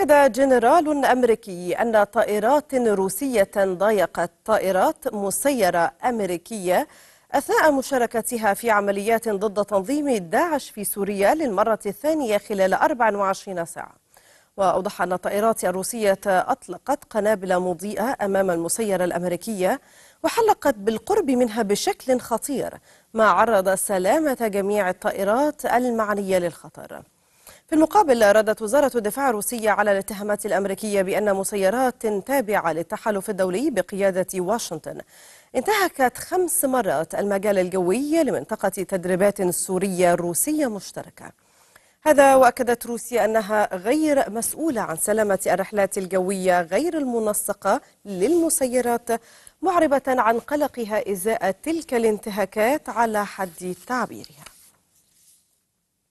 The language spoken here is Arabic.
أكد جنرال أمريكي أن طائرات روسية ضايقت طائرات مسيرة أمريكية أثناء مشاركتها في عمليات ضد تنظيم داعش في سوريا للمرة الثانية خلال 24 ساعة وأوضح أن الطائرات الروسية أطلقت قنابل مضيئة أمام المسيرة الأمريكية وحلقت بالقرب منها بشكل خطير ما عرض سلامة جميع الطائرات المعنية للخطر في المقابل ردت وزارة الدفاع الروسية على الاتهامات الأمريكية بأن مسيرات تابعة للتحالف الدولي بقيادة واشنطن انتهكت خمس مرات المجال الجوي لمنطقة تدريبات سورية روسية مشتركة هذا وأكدت روسيا أنها غير مسؤولة عن سلامة الرحلات الجوية غير المنسقة للمسيرات معربة عن قلقها إزاء تلك الانتهاكات على حد تعبيرها